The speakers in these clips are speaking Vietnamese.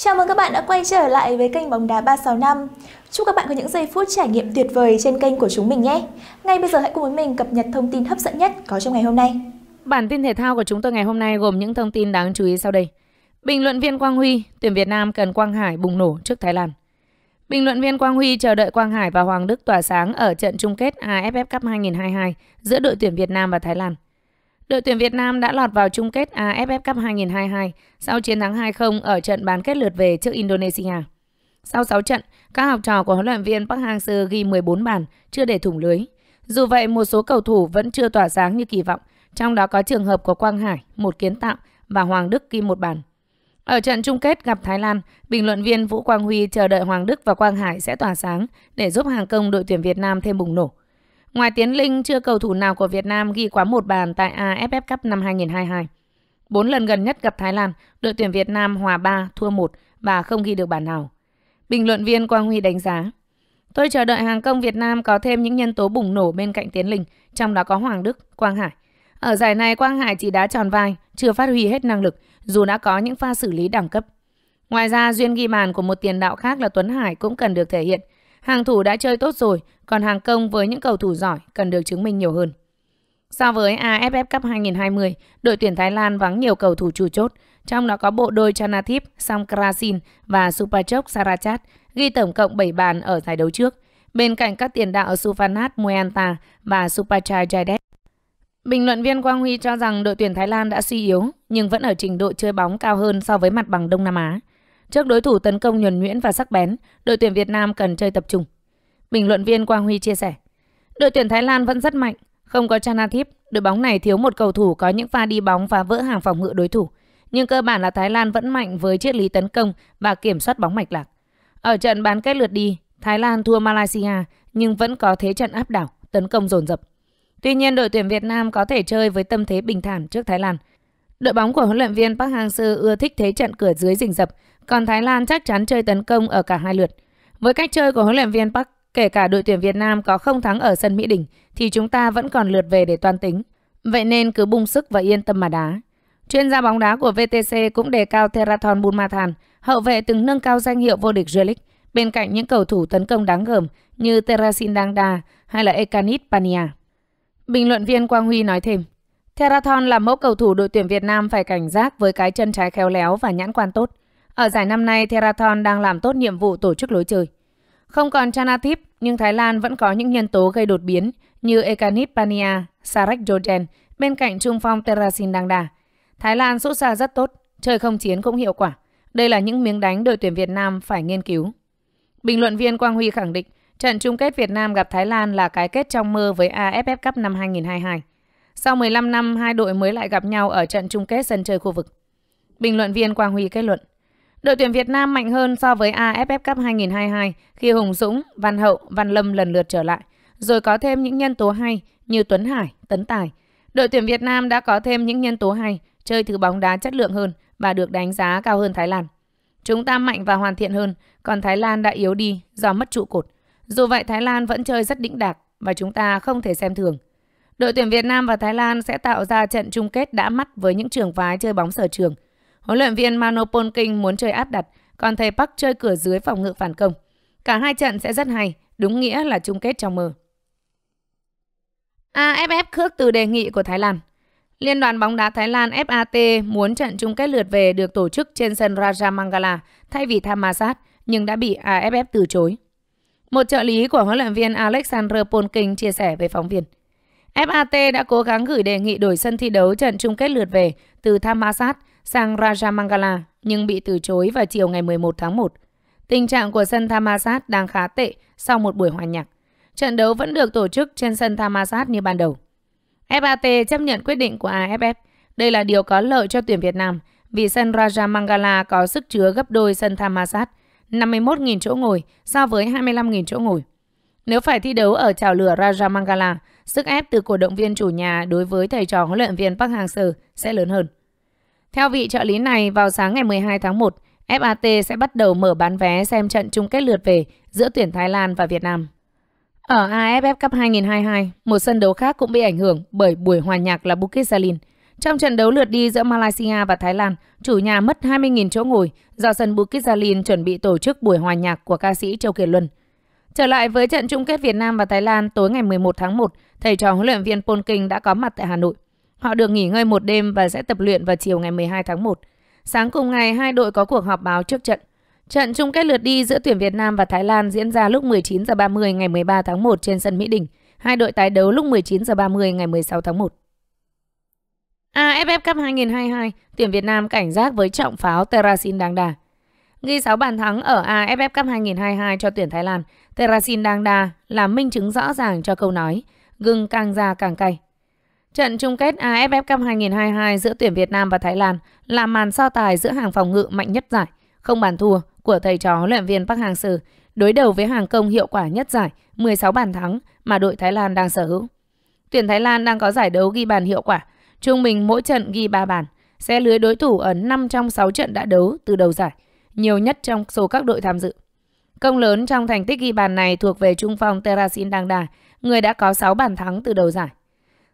Chào mừng các bạn đã quay trở lại với kênh bóng đá 365. Chúc các bạn có những giây phút trải nghiệm tuyệt vời trên kênh của chúng mình nhé. Ngay bây giờ hãy cùng với mình cập nhật thông tin hấp dẫn nhất có trong ngày hôm nay. Bản tin thể thao của chúng tôi ngày hôm nay gồm những thông tin đáng chú ý sau đây. Bình luận viên Quang Huy, tuyển Việt Nam cần Quang Hải bùng nổ trước Thái Lan. Bình luận viên Quang Huy chờ đợi Quang Hải và Hoàng Đức tỏa sáng ở trận chung kết AFF Cup 2022 giữa đội tuyển Việt Nam và Thái Lan. Đội tuyển Việt Nam đã lọt vào chung kết AFF Cup 2022 sau chiến thắng 2-0 ở trận bán kết lượt về trước Indonesia. Sau 6 trận, các học trò của huấn luyện viên Park Hang-seo ghi 14 bàn, chưa để thủng lưới. Dù vậy, một số cầu thủ vẫn chưa tỏa sáng như kỳ vọng, trong đó có trường hợp của Quang Hải, một kiến tạo và Hoàng Đức ghi một bàn. Ở trận chung kết gặp Thái Lan, bình luận viên Vũ Quang Huy chờ đợi Hoàng Đức và Quang Hải sẽ tỏa sáng để giúp hàng công đội tuyển Việt Nam thêm bùng nổ. Ngoài Tiến Linh, chưa cầu thủ nào của Việt Nam ghi quá một bàn tại AFF Cup năm 2022. Bốn lần gần nhất gặp Thái Lan, đội tuyển Việt Nam hòa 3, thua 1 và không ghi được bàn nào. Bình luận viên Quang Huy đánh giá, Tôi chờ đợi hàng công Việt Nam có thêm những nhân tố bùng nổ bên cạnh Tiến Linh, trong đó có Hoàng Đức, Quang Hải. Ở giải này Quang Hải chỉ đá tròn vai, chưa phát huy hết năng lực, dù đã có những pha xử lý đẳng cấp. Ngoài ra, duyên ghi bàn của một tiền đạo khác là Tuấn Hải cũng cần được thể hiện – Hàng thủ đã chơi tốt rồi, còn hàng công với những cầu thủ giỏi cần được chứng minh nhiều hơn. So với AFF Cup 2020, đội tuyển Thái Lan vắng nhiều cầu thủ chủ chốt, trong đó có bộ đôi Chanathip Samkrasin và Supachok Sarachat ghi tổng cộng 7 bàn ở giải đấu trước, bên cạnh các tiền đạo Suvanat Muanta và Supachai Jaidet. Bình luận viên Quang Huy cho rằng đội tuyển Thái Lan đã suy yếu nhưng vẫn ở trình độ chơi bóng cao hơn so với mặt bằng Đông Nam Á. Trước đối thủ tấn công nhuần nhuyễn và sắc bén, đội tuyển Việt Nam cần chơi tập trung. Bình luận viên Quang Huy chia sẻ, đội tuyển Thái Lan vẫn rất mạnh, không có Chanathip, đội bóng này thiếu một cầu thủ có những pha đi bóng và vỡ hàng phòng ngự đối thủ. Nhưng cơ bản là Thái Lan vẫn mạnh với triết lý tấn công và kiểm soát bóng mạch lạc. Ở trận bán kết lượt đi, Thái Lan thua Malaysia nhưng vẫn có thế trận áp đảo, tấn công dồn dập. Tuy nhiên đội tuyển Việt Nam có thể chơi với tâm thế bình thản trước Thái Lan Đội bóng của huấn luyện viên Park Hang-seo ưa thích thế trận cửa dưới rình rập, còn Thái Lan chắc chắn chơi tấn công ở cả hai lượt. Với cách chơi của huấn luyện viên Park, kể cả đội tuyển Việt Nam có không thắng ở sân Mỹ Đình thì chúng ta vẫn còn lượt về để toan tính. Vậy nên cứ bung sức và yên tâm mà đá. Chuyên gia bóng đá của VTC cũng đề cao Terathon Bunmathan, hậu vệ từng nâng cao danh hiệu vô địch J-League bên cạnh những cầu thủ tấn công đáng gờm như Terasin Dangda hay là Ekanit Pania. Bình luận viên Quang Huy nói thêm, Theraton là mẫu cầu thủ đội tuyển Việt Nam phải cảnh giác với cái chân trái khéo léo và nhãn quan tốt. Ở giải năm nay, Theraton đang làm tốt nhiệm vụ tổ chức lối chơi. Không còn Chanatip, nhưng Thái Lan vẫn có những nhân tố gây đột biến như Ekanit Pania, Sarek Jordan bên cạnh trung phong Terasin Dangda. Thái Lan sút xa rất tốt, chơi không chiến cũng hiệu quả. Đây là những miếng đánh đội tuyển Việt Nam phải nghiên cứu. Bình luận viên Quang Huy khẳng định, trận chung kết Việt Nam gặp Thái Lan là cái kết trong mơ với AFF Cup năm 2022. Sau 15 năm, hai đội mới lại gặp nhau ở trận chung kết sân chơi khu vực. Bình luận viên Quang Huy kết luận, đội tuyển Việt Nam mạnh hơn so với AFF Cup 2022 khi Hùng Dũng, Văn Hậu, Văn Lâm lần lượt trở lại, rồi có thêm những nhân tố hay như Tuấn Hải, Tấn Tài. Đội tuyển Việt Nam đã có thêm những nhân tố hay, chơi thứ bóng đá chất lượng hơn và được đánh giá cao hơn Thái Lan. Chúng ta mạnh và hoàn thiện hơn, còn Thái Lan đã yếu đi do mất trụ cột. Dù vậy Thái Lan vẫn chơi rất đĩnh đạc và chúng ta không thể xem thường. Đội tuyển Việt Nam và Thái Lan sẽ tạo ra trận chung kết đã mắt với những trường phái chơi bóng sở trường. Huấn luyện viên Mano Polking muốn chơi áp đặt, còn thầy Park chơi cửa dưới phòng ngự phản công. Cả hai trận sẽ rất hay, đúng nghĩa là chung kết trong mơ. AFF khước từ đề nghị của Thái Lan. Liên đoàn bóng đá Thái Lan FAT muốn trận chung kết lượt về được tổ chức trên sân Raja Mangala thay vì Thammasat, nhưng đã bị AFF từ chối. Một trợ lý của huấn luyện viên Alexander Polking chia sẻ với phóng viên – FAT đã cố gắng gửi đề nghị đổi sân thi đấu trận chung kết lượt về từ Thammasat sang Rajamangala nhưng bị từ chối vào chiều ngày 11 tháng 1. Tình trạng của sân Thammasat đang khá tệ sau một buổi hòa nhạc. Trận đấu vẫn được tổ chức trên sân Thammasat như ban đầu. FAT chấp nhận quyết định của AFF. Đây là điều có lợi cho tuyển Việt Nam vì sân Rajamangala có sức chứa gấp đôi sân Thammasat, 51.000 chỗ ngồi so với 25.000 chỗ ngồi. Nếu phải thi đấu ở trào lửa Rajamangala, sức ép từ cổ động viên chủ nhà đối với thầy trò huấn luyện viên Park Hang-seo sẽ lớn hơn. Theo vị trợ lý này, vào sáng ngày 12 tháng 1, FAT sẽ bắt đầu mở bán vé xem trận chung kết lượt về giữa tuyển Thái Lan và Việt Nam. Ở AFF Cup 2022, một sân đấu khác cũng bị ảnh hưởng bởi buổi hòa nhạc là Bukit Jalil. Trong trận đấu lượt đi giữa Malaysia và Thái Lan, chủ nhà mất 20.000 chỗ ngồi do sân Bukit Jalil chuẩn bị tổ chức buổi hòa nhạc của ca sĩ Châu Kiệt Luân. Trở lại với trận chung kết Việt Nam và Thái Lan tối ngày 11 tháng 1, thầy trò huấn luyện viên Pol Kinh đã có mặt tại Hà Nội. Họ được nghỉ ngơi một đêm và sẽ tập luyện vào chiều ngày 12 tháng 1. Sáng cùng ngày, hai đội có cuộc họp báo trước trận. Trận chung kết lượt đi giữa tuyển Việt Nam và Thái Lan diễn ra lúc 19 h 30 ngày 13 tháng 1 trên sân Mỹ Đình. Hai đội tái đấu lúc 19 h 30 ngày 16 tháng 1. AFF Cup 2022, tuyển Việt Nam cảnh giác với trọng pháo Terasin đáng Đà. Ghi 6 bàn thắng ở AFF Cup 2022 cho tuyển Thái Lan, Terracin đang đà là minh chứng rõ ràng cho câu nói gừng càng già càng cay. Trận chung kết AFF Cup 2022 giữa tuyển Việt Nam và Thái Lan là màn so tài giữa hàng phòng ngự mạnh nhất giải, không bàn thua của thầy trò luyện viên Park Hang-seo đối đầu với hàng công hiệu quả nhất giải 16 bàn thắng mà đội Thái Lan đang sở hữu. Tuyển Thái Lan đang có giải đấu ghi bàn hiệu quả, trung bình mỗi trận ghi 3 bàn, Xe lưới đối thủ ở 5 trong 6 trận đã đấu từ đầu giải, nhiều nhất trong số các đội tham dự. Công lớn trong thành tích ghi bàn này thuộc về trung phong Terasin Đăng người đã có 6 bàn thắng từ đầu giải.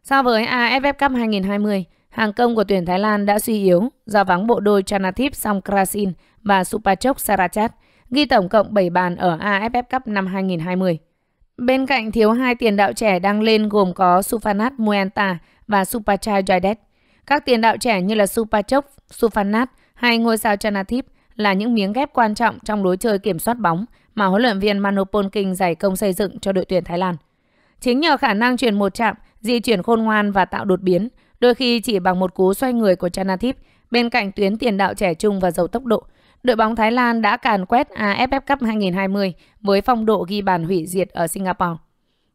So với AFF Cup 2020, hàng công của tuyển Thái Lan đã suy yếu do vắng bộ đôi Chanathip Songkrasin và Supachok Sarachat, ghi tổng cộng 7 bàn ở AFF Cup năm 2020. Bên cạnh thiếu hai tiền đạo trẻ đang lên gồm có Sufanat Muenta và Supachai Jaidet. Các tiền đạo trẻ như là Supachok, Sufanat hay ngôi sao Chanathip là những miếng ghép quan trọng trong lối chơi kiểm soát bóng mà huấn luyện viên Manopol King dày công xây dựng cho đội tuyển Thái Lan. Chính nhờ khả năng chuyển một chạm, di chuyển khôn ngoan và tạo đột biến, đôi khi chỉ bằng một cú xoay người của Chanathip bên cạnh tuyến tiền đạo trẻ trung và giàu tốc độ, đội bóng Thái Lan đã càn quét AFF Cup 2020 với phong độ ghi bàn hủy diệt ở Singapore.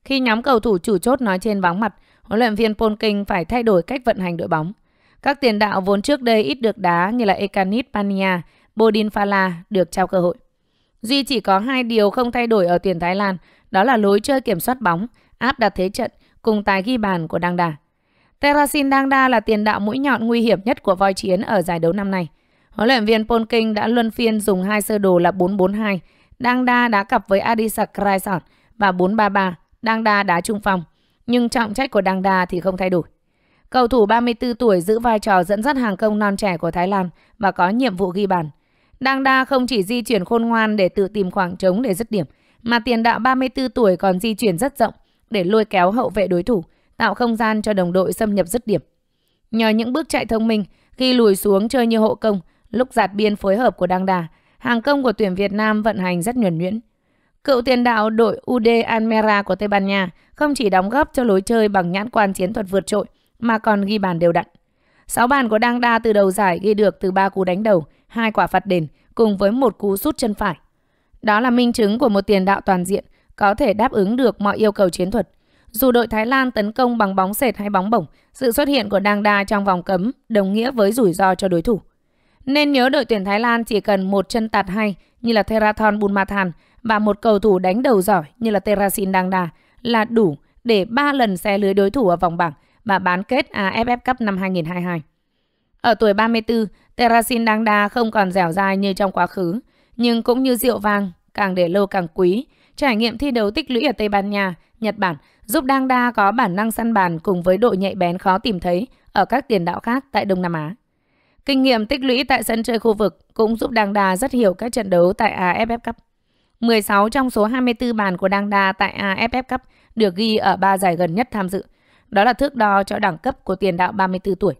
Khi nhóm cầu thủ chủ chốt nói trên vắng mặt, huấn luyện viên Paul phải thay đổi cách vận hành đội bóng. Các tiền đạo vốn trước đây ít được đá như là Ekanit Pania Bodin Phala được trao cơ hội. Duy chỉ có hai điều không thay đổi ở tuyển Thái Lan, đó là lối chơi kiểm soát bóng, áp đặt thế trận cùng tài ghi bàn của Đăng Đà. Terasin Đăng Đa là tiền đạo mũi nhọn nguy hiểm nhất của voi chiến ở giải đấu năm nay. Huấn luyện viên Paul đã luân phiên dùng hai sơ đồ là 442. Đăng Đa đá cặp với Adisak Kraisot và 433. Đăng Đa đá trung phong. Nhưng trọng trách của Đăng Đa thì không thay đổi. Cầu thủ 34 tuổi giữ vai trò dẫn dắt hàng công non trẻ của Thái Lan và có nhiệm vụ ghi bàn. Đang Đa không chỉ di chuyển khôn ngoan để tự tìm khoảng trống để dứt điểm, mà tiền đạo 34 tuổi còn di chuyển rất rộng để lôi kéo hậu vệ đối thủ, tạo không gian cho đồng đội xâm nhập dứt điểm. Nhờ những bước chạy thông minh, khi lùi xuống chơi như hộ công, lúc giạt biên phối hợp của Đăng Đà, hàng công của tuyển Việt Nam vận hành rất nhuần nhuyễn. Cựu tiền đạo đội UD Almera của Tây Ban Nha không chỉ đóng góp cho lối chơi bằng nhãn quan chiến thuật vượt trội, mà còn ghi bàn đều đặn. 6 bàn của Đăng Đa từ đầu giải ghi được từ 3 cú đánh đầu, hai quả phạt đền cùng với một cú sút chân phải. Đó là minh chứng của một tiền đạo toàn diện, có thể đáp ứng được mọi yêu cầu chiến thuật. Dù đội Thái Lan tấn công bằng bóng sệt hay bóng bổng, sự xuất hiện của Đăng Đa trong vòng cấm đồng nghĩa với rủi ro cho đối thủ. Nên nhớ đội tuyển Thái Lan chỉ cần một chân tạt hay như là Therathon Bunmathan và một cầu thủ đánh đầu giỏi như là Terasin Đăng Đa là đủ để ba lần xe lưới đối thủ ở vòng bảng – và bán kết AFF Cup năm 2022. Ở tuổi 34, Terracin Dangda không còn dẻo dai như trong quá khứ, nhưng cũng như rượu vang, càng để lâu càng quý. Trải nghiệm thi đấu tích lũy ở Tây Ban Nha, Nhật Bản giúp Dangda có bản năng săn bàn cùng với độ nhạy bén khó tìm thấy ở các tiền đạo khác tại Đông Nam Á. Kinh nghiệm tích lũy tại sân chơi khu vực cũng giúp Dangda rất hiểu các trận đấu tại AFF Cup. 16 trong số 24 bàn của Dangda tại AFF Cup được ghi ở ba giải gần nhất tham dự – đó là thước đo cho đẳng cấp của tiền đạo 34 tuổi.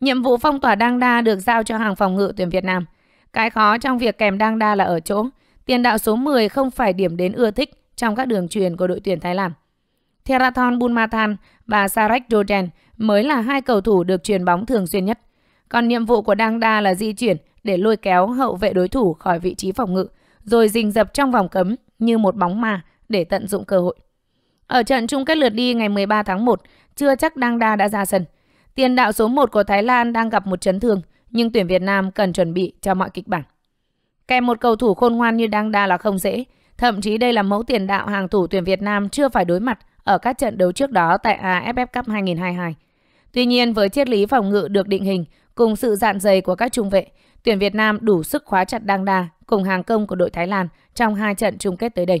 Nhiệm vụ phong tỏa Đăng Đa được giao cho hàng phòng ngự tuyển Việt Nam. Cái khó trong việc kèm Đăng Đa là ở chỗ tiền đạo số 10 không phải điểm đến ưa thích trong các đường truyền của đội tuyển Thái Lan. Therathon Bunmathan và Sarek Jordan mới là hai cầu thủ được truyền bóng thường xuyên nhất. Còn nhiệm vụ của Đăng Đa là di chuyển để lôi kéo hậu vệ đối thủ khỏi vị trí phòng ngự, rồi rình dập trong vòng cấm như một bóng ma để tận dụng cơ hội. Ở trận chung kết lượt đi ngày 13 tháng 1, chưa chắc Đăng Đa đã ra sân. Tiền đạo số 1 của Thái Lan đang gặp một chấn thương, nhưng tuyển Việt Nam cần chuẩn bị cho mọi kịch bản. Kèm một cầu thủ khôn ngoan như Đăng Đa là không dễ. Thậm chí đây là mẫu tiền đạo hàng thủ tuyển Việt Nam chưa phải đối mặt ở các trận đấu trước đó tại AFF Cup 2022. Tuy nhiên, với triết lý phòng ngự được định hình cùng sự dạn dày của các trung vệ, tuyển Việt Nam đủ sức khóa chặt Đăng Đa cùng hàng công của đội Thái Lan trong hai trận chung kết tới đây.